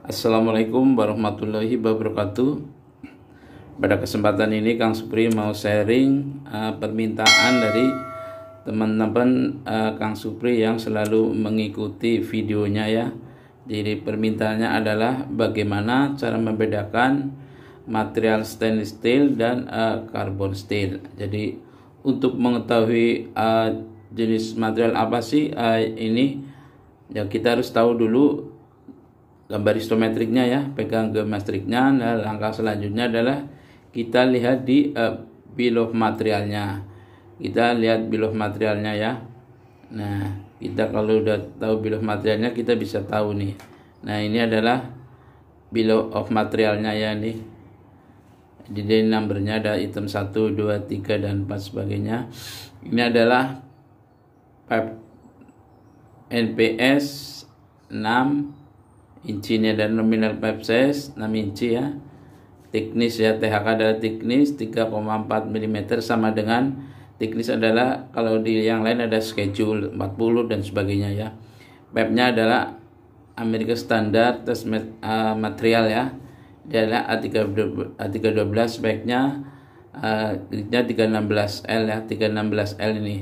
Assalamualaikum warahmatullahi wabarakatuh. Pada kesempatan ini Kang Supri mau sharing uh, permintaan dari teman-teman uh, Kang Supri yang selalu mengikuti videonya ya. Jadi permintaannya adalah bagaimana cara membedakan material stainless steel dan uh, carbon steel. Jadi untuk mengetahui uh, jenis material apa sih uh, ini ya kita harus tahu dulu gambar isometriknya ya pegang ke nah langkah selanjutnya adalah kita lihat di uh, bill of materialnya kita lihat bill of materialnya ya nah kita kalau udah tahu bill of materialnya kita bisa tahu nih nah ini adalah bill of materialnya ya nih jadi numbernya ada item 1, 2, 3 dan 4 sebagainya ini adalah NPS 6 incinya dan dari nominal pepses 6 inci ya teknis ya THK adalah teknis 3,4 mm sama dengan teknis adalah kalau di yang lain ada schedule 40 dan sebagainya ya pepnya adalah Amerika standar tes uh, material ya dia adalah A312 A312 speknya uh, 316L ya 316L ini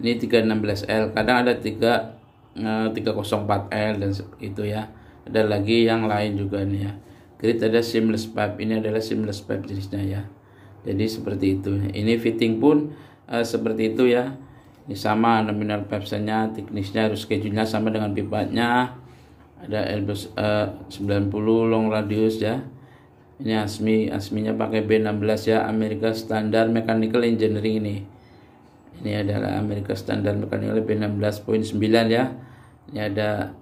ini 316L kadang ada 3 uh, 304L dan itu ya ada lagi yang lain juga nih ya grid ada seamless pipe ini adalah seamless pipe jenisnya ya jadi seperti itu ini fitting pun uh, seperti itu ya ini sama nominal pipesnya teknisnya harus kejunya sama dengan pipanya ada elbow uh, 90 long radius ya ini asmi asminya pakai B16 ya Amerika standar mechanical engineering ini ini adalah Amerika standar mechanical B16.9 ya ini ada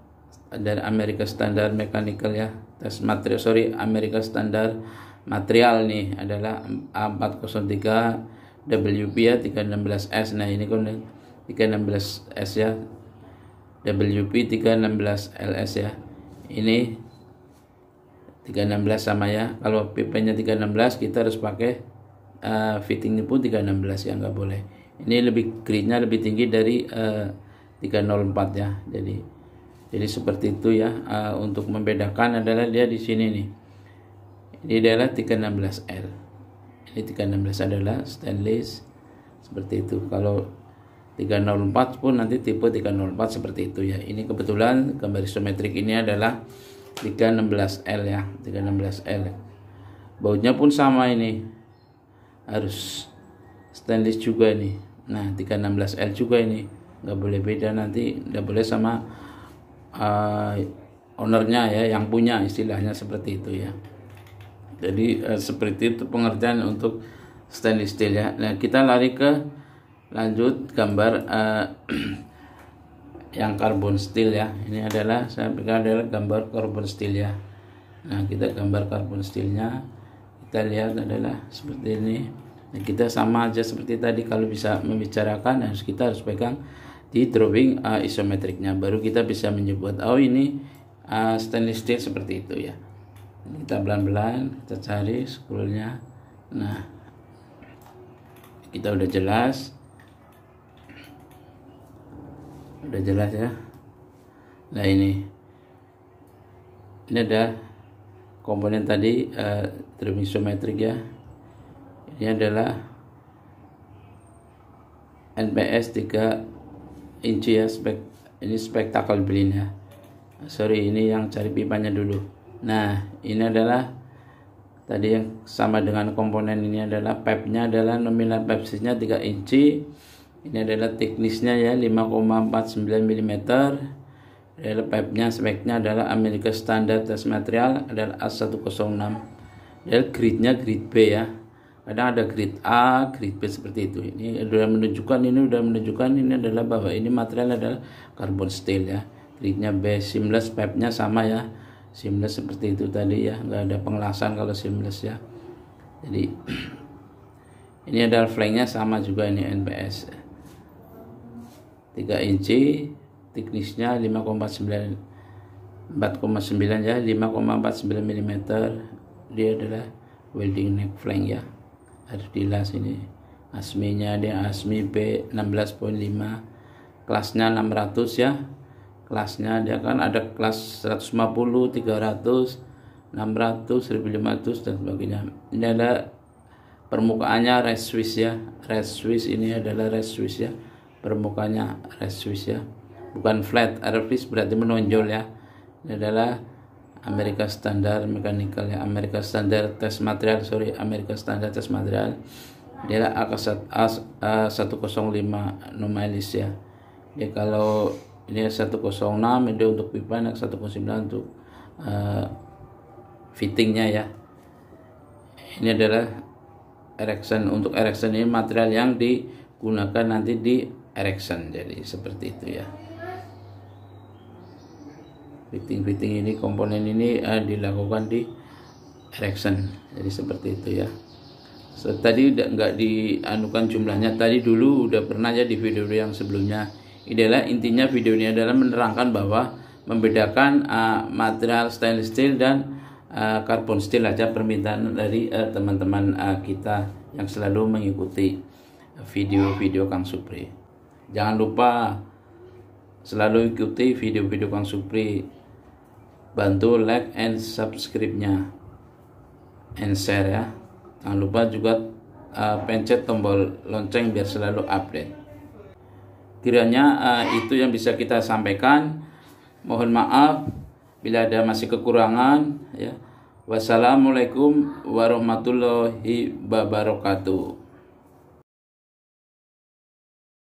dari Amerika standar mechanical ya tes material sorry Amerika standar material nih adalah a 403 WP ya 316S nah ini kan 316S ya WP 316 LS ya ini 316 sama ya kalau pipenya 316 kita harus pakai uh, fittingnya pun 316 ya nggak boleh ini lebih gridnya lebih tinggi dari uh, eh, 304 ya jadi jadi seperti itu ya uh, untuk membedakan adalah dia di sini nih ini adalah 316L ini 316 adalah stainless seperti itu kalau 304 pun nanti tipe 304 seperti itu ya ini kebetulan gambar isometrik ini adalah 316L ya 316L bautnya pun sama ini harus stainless juga ini nah 316L juga ini nggak boleh beda nanti nggak boleh sama uh, ownernya ya yang punya istilahnya seperti itu ya jadi uh, seperti itu pengertian untuk stainless steel ya nah kita lari ke lanjut gambar uh, yang karbon steel ya ini adalah saya pikir adalah gambar karbon steel ya nah kita gambar karbon steelnya kita lihat adalah seperti ini nah, kita sama aja seperti tadi kalau bisa membicarakan harus kita harus pegang di drawing uh, isometriknya baru kita bisa menyebut oh ini uh, stainless steel seperti itu ya kita pelan-pelan kita cari scrollnya nah kita udah jelas udah jelas ya nah ini ini ada komponen tadi uh, drawing isometrik ya ini adalah NPS 3 inci ya spek ini spektakel belinya sorry ini yang cari pipanya dulu nah ini adalah tadi yang sama dengan komponen ini adalah pipe-nya adalah nominal pipe nya 3 inci ini adalah teknisnya ya 5,49 mm real pipe-nya speknya adalah Amerika Standard test material adalah A106 dan gridnya grid B ya kadang ada grade A, grade B seperti itu. Ini sudah menunjukkan ini sudah menunjukkan ini adalah bahwa ini material adalah carbon steel ya. grade B, seamless pipe-nya sama ya. Seamless seperti itu tadi ya, nggak ada pengelasan kalau seamless ya. Jadi ini adalah flanknya sama juga ini NPS. 3 inci, thicknessnya 5,9 4,9 ya 5,49 mm dia adalah welding neck flank ya harus dilas ini asminya dia asmi B 16.5 kelasnya 600 ya kelasnya dia kan ada kelas 150 300 600 1500 dan sebagainya ini ada permukaannya red Swiss ya red Swiss ini adalah red Swiss ya permukaannya red Swiss ya bukan flat red Swiss berarti menonjol ya ini adalah Amerika Standar Mechanical ya Amerika Standar Tes Material sorry Amerika Standar Tes Material dia A105 normalis ya dia kalau ini 106 dia untuk pipa 109 untuk uh, fittingnya ya ini adalah erection untuk erection ini material yang digunakan nanti di erection jadi seperti itu ya fitting-fitting ini komponen ini uh, dilakukan di erection jadi seperti itu ya so, tadi udah nggak dianukan jumlahnya tadi dulu udah pernah ya di video yang sebelumnya adalah intinya video ini adalah menerangkan bahwa membedakan uh, material stainless steel dan uh, carbon steel aja permintaan dari teman-teman uh, uh, kita yang selalu mengikuti video-video Kang Supri jangan lupa selalu ikuti video-video Kang Supri bantu like and subscribe-nya and share ya jangan lupa juga uh, pencet tombol lonceng biar selalu update kiranya uh, itu yang bisa kita sampaikan mohon maaf bila ada masih kekurangan ya wassalamualaikum warahmatullahi wabarakatuh